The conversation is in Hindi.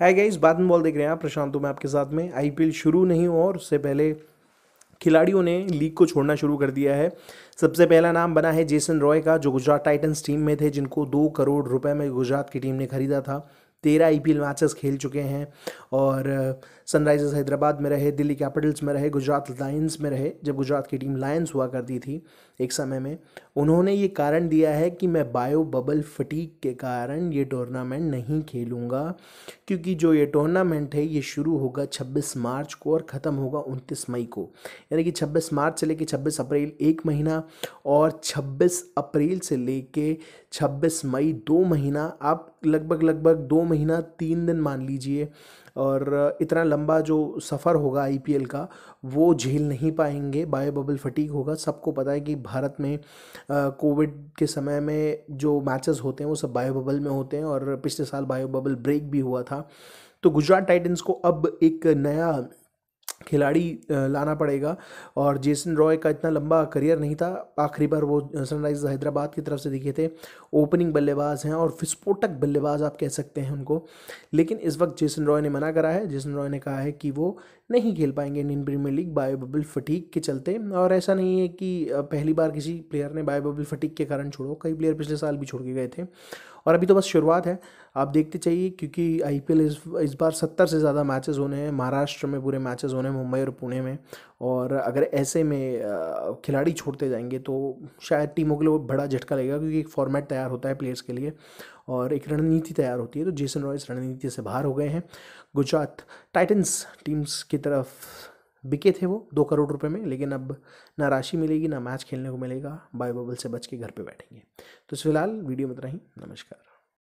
है इस बाद में बॉल देख रहे हैं आप प्रशांत मैं आपके साथ में आईपीएल शुरू नहीं हुआ और उससे पहले खिलाड़ियों ने लीग को छोड़ना शुरू कर दिया है सबसे पहला नाम बना है जेसन रॉय का जो गुजरात टाइटंस टीम में थे जिनको दो करोड़ रुपए में गुजरात की टीम ने खरीदा था तेरह आई पी मैचेस खेल चुके हैं और सनराइज़र्स हैदराबाद में रहे दिल्ली कैपिटल्स में रहे गुजरात लायंस में रहे जब गुजरात की टीम लायंस हुआ करती थी एक समय में उन्होंने ये कारण दिया है कि मैं बायो बबल फटीक के कारण ये टूर्नामेंट नहीं खेलूँगा क्योंकि जो ये टूर्नामेंट है ये शुरू होगा छब्बीस मार्च को और ख़त्म होगा उनतीस मई को यानी कि छब्बीस मार्च से लेकर छब्बीस अप्रैल एक महीना और छब्बीस अप्रैल से लेके छब्बीस मई दो महीना आप लगभग लगभग दो महीना महीना तीन दिन मान लीजिए और इतना लंबा जो सफ़र होगा आईपीएल का वो झेल नहीं पाएंगे बायो बबल फटीक होगा सबको पता है कि भारत में कोविड के समय में जो मैचेस होते हैं वो सब बायो बबल में होते हैं और पिछले साल बायो बबल ब्रेक भी हुआ था तो गुजरात टाइटन्स को अब एक नया खिलाड़ी लाना पड़ेगा और जेसन रॉय का इतना लंबा करियर नहीं था आखिरी बार वो सनराइज़र्स हैदराबाद की तरफ से दिखे थे ओपनिंग बल्लेबाज हैं और विस्फोटक बल्लेबाज आप कह सकते हैं उनको लेकिन इस वक्त जेसन रॉय ने मना करा है जेसन रॉय ने कहा है कि वो नहीं खेल पाएंगे Indian Premier League bio bubble fatigue के चलते और ऐसा नहीं है कि पहली बार किसी प्लेयर ने बायो बबल फटीक के कारण छोड़ो कई प्लेयर पिछले साल भी छोड़ के गए थे और अभी तो बस शुरुआत है आप देखते चाहिए क्योंकि आई इस इस बार सत्तर से ज़्यादा मैचेस होने हैं महाराष्ट्र में पूरे मैचेस होने हैं मुंबई और पुणे में और अगर ऐसे में खिलाड़ी छोड़ते जाएंगे तो शायद टीमों के लिए बड़ा झटका लगेगा क्योंकि एक फॉर्मेट तैयार होता है प्लेयर्स के लिए और एक रणनीति तैयार होती है तो जेसन रॉयस रणनीति से बाहर हो गए हैं गुजरात टाइटन्स टीम्स की तरफ बिके थे वो दो करोड़ रुपए में लेकिन अब ना राशि मिलेगी ना मैच खेलने को मिलेगा बाय बबल से बच के घर पे बैठेंगे तो फिलहाल वीडियो में इतना नमस्कार